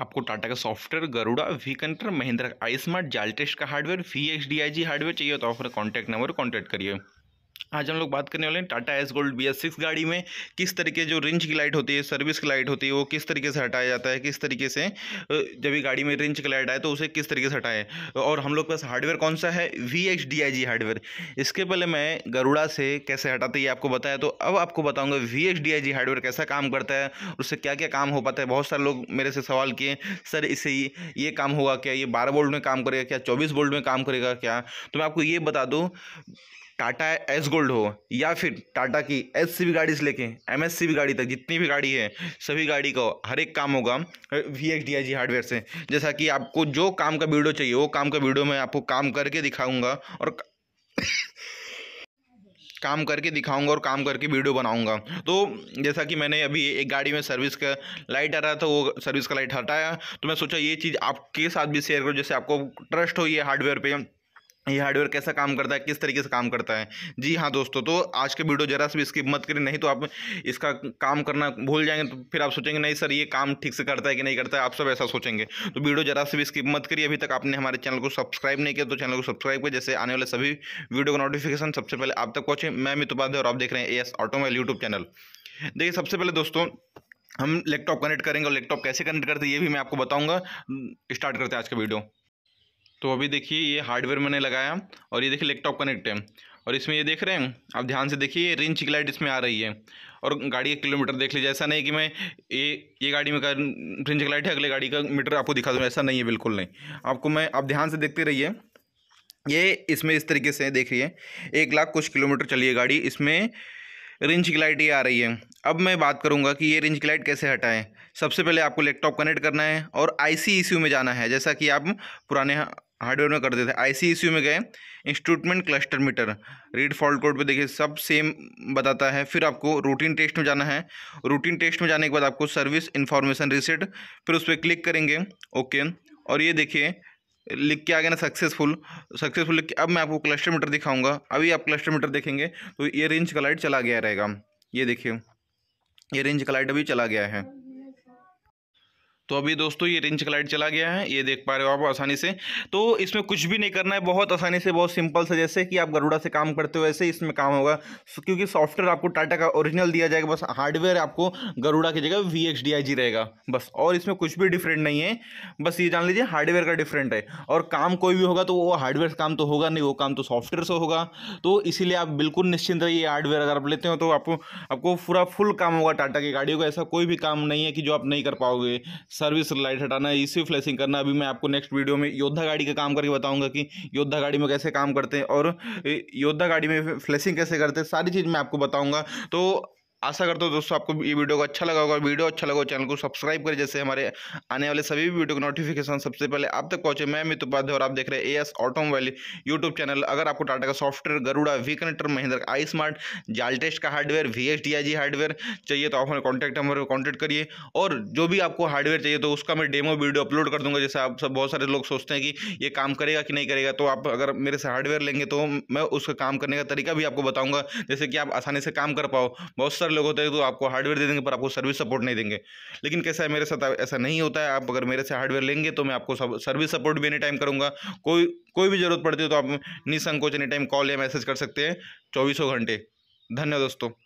आपको टाटा का software Garuda V connector Mahindra i smart Jaltest का hardware V H D I G hardware चाहिए तो ऑफर कॉन्टैक्ट नंबर कॉन्टैक्ट करिए आज हम लोग बात करने वाले हैं Tata Ace gold B S six गाड़ी में किस तरीके जो रिंच की लाइट होती है सर्विस की लाइट होती है वो किस तरीके से हटाया जाता है किस तरीके से जब भी गाड़ी में रिंच की लाइट आए तो उसे किस तरीके से हटाएं और हम लोग के पास हार्डवेयर कौन सा है V X D I G hardware इसके पहले मैं गरुड़ा से कैसे हटाते ये आपको बताया तो अब आपको बताऊँगा V X D I G hardware कैसा काम करता है उससे क्या क्या काम हो पाता है बहुत सारे लोग मेरे से सवाल किए सर इसे ये काम होगा क्या ये बारह वोल्ट में काम करेगा क्या चौबीस वोल्ट में काम करेगा क्या तो मैं आपको ये बता दूँ टाटा एस गोल्ड हो या फिर टाटा की एस सी भी गाड़ी से लेके एम एस सी भी गाड़ी तक जितनी भी गाड़ी है सभी गाड़ी का हर एक काम होगा V X D I G hardware से जैसा कि आपको जो काम का वीडियो चाहिए वो काम का वीडियो मैं आपको काम करके दिखाऊंगा और काम करके दिखाऊंगा और काम करके वीडियो बनाऊंगा तो जैसा कि मैंने अभी एक गाड़ी में सर्विस का लाइट आ रहा था वो सर्विस का लाइट हटाया तो मैं सोचा ये चीज़ आपके साथ भी शेयर करूँ जैसे आपको ट्रस्ट हो ये हार्डवेयर पर ये हार्डवेयर कैसा काम करता है किस तरीके से काम करता है जी हाँ दोस्तों तो आज के वीडियो जरा से भी स्किप मत करें नहीं तो आप इसका काम करना भूल जाएंगे तो फिर आप सोचेंगे नहीं सर ये काम ठीक से करता है कि नहीं करता है आप सब ऐसा सोचेंगे तो वीडियो जरा से भी स्किप मत करिए अभी तक आपने हमारे चैनल को सब्सक्राइब नहीं किया तो चैनल को सब्सक्राइब किया जैसे आने वाले सभी वीडियो का नोटिफिकेशन सबसे पहले आप तक पहुँचे मैं मित उपाध्याय और आप देख रहे हैं एस ऑटोमोबाइल यूट्यूब चैनल देखिए सबसे पहले दोस्तों हम लैपटॉप कनेक्ट करेंगे और लैपटॉप कैसे कनेक्ट करते हैं ये भी मैं आपको बताऊंगा स्टार्ट करते हैं आज का वीडियो तो अभी देखिए ये हार्डवेयर मैंने लगाया और ये देखिए लैपटॉप कनेक्ट है और इसमें ये देख रहे हैं आप ध्यान से देखिए रिंच की लाइट इसमें आ रही है और गाड़ी का किलोमीटर देख लीजिए ऐसा नहीं कि मैं ये ये गाड़ी में कर रिंच की लाइट है अगले गाड़ी का मीटर आपको दिखा दूँ ऐसा नहीं है बिल्कुल नहीं आपको मैं आप ध्यान से देखते रहिए ये इसमें इस तरीके से देख रही है एक लाख कुछ किलोमीटर चली है गाड़ी इसमें रिंच की लाइट ये आ रही है अब मैं बात करूंगा कि ये रिंच की लाइट कैसे हटाएं सबसे पहले आपको लैपटॉप कनेक्ट करना है और आई सी में जाना है जैसा कि आप पुराने हार्डवेयर में कर देते हैं आईसी में गए instrument cluster meter read fault code पे देखिए सब सेम बताता है फिर आपको रूटीन टेस्ट में जाना है रूटीन टेस्ट में जाने के बाद आपको सर्विस इन्फॉर्मेशन रिसेट फिर उस पर क्लिक करेंगे ओके और ये देखिए लिख के आ गया ना सक्सेसफुल सक्सेसफुल लिख के अब मैं आपको क्लस्टर मीटर दिखाऊंगा अभी आप क्लस्टर मीटर देखेंगे तो ये रेंज का लाइट चला गया रहेगा ये देखिए ये रेंज का लाइट अभी चला गया है तो अभी दोस्तों ये रिंच लाइट चला गया है ये देख पा रहे हो आप आसानी से तो इसमें कुछ भी नहीं करना है बहुत आसानी से बहुत सिंपल से जैसे कि आप गरुड़ा से काम करते हो वैसे इसमें काम होगा क्योंकि सॉफ्टवेयर आपको टाटा का ओरिजिनल दिया जाएगा बस हार्डवेयर आपको गरुड़ा की जगह V X D I G रहेगा बस और इसमें कुछ भी डिफरेंट नहीं है बस ये जान लीजिए हार्डवेयर का डिफरेंट है और काम कोई भी होगा तो वो हार्डवेयर काम तो होगा नहीं वो काम तो सॉफ्टवेयर से होगा तो इसीलिए आप बिल्कुल निश्चिंत रहिए हार्डवेयर अगर आप लेते हो तो आपको आपको पूरा फुल काम होगा टाटा की गाड़ियों का ऐसा कोई भी काम नहीं है कि जो आप नहीं कर पाओगे सर्विस लाइट हटाना इसी फ्लैशिंग करना अभी मैं आपको नेक्स्ट वीडियो में योद्धा गाड़ी का काम करके बताऊंगा कि योद्धा गाड़ी में कैसे काम करते हैं और योद्धा गाड़ी में फ्लैशिंग कैसे करते हैं सारी चीज़ मैं आपको बताऊँगा तो आशा करता हूँ दोस्तों आपको ये वीडियो को अच्छा लगा होगा वीडियो अच्छा लगा चैनल को सब्सक्राइब करें जैसे हमारे आने वाले सभी वीडियो का नोटिफिकेशन सबसे पहले आप तक पहुंचे मैं मित उपाध्याय और आप देख रहे हैं A S automobile YouTube channel अगर आपको टाटा का software Garuda V connector Mahindra का आई स्मार्ट जालटेस्ट का hardware V S D I G hardware चाहिए तो आप हमारे कॉन्टैक्ट नंबर पर कॉन्टैक्ट करिए और जो भी आपको हार्डवेयर चाहिए तो उसका मैं डेमो वीडियो अपलोड कर दूंगा जैसे आप सब बहुत सारे लोग सोचते हैं कि ये काम करेगा कि नहीं करेगा तो आप अगर मेरे से हार्डवेयर लेंगे तो मैं उसका काम करने का तरीका भी आपको बताऊँगा जैसे कि आप आसानी से काम कर पाओ बहुत सारे लोग होते हैं तो आपको हार्डवेयर दे देंगे पर आपको सर्विस सपोर्ट नहीं देंगे लेकिन कैसा है मेरे साथ ऐसा नहीं होता है आप अगर मेरे से हार्डवेयर लेंगे तो मैं आपको सर्विस सपोर्ट भी एनी टाइम करूँगा कोई कोई भी ज़रूरत पड़ती हो तो आप निसंकोच एनी टाइम कॉल या मैसेज कर सकते हैं चौबीसों घंटे धन्यवाद दोस्तों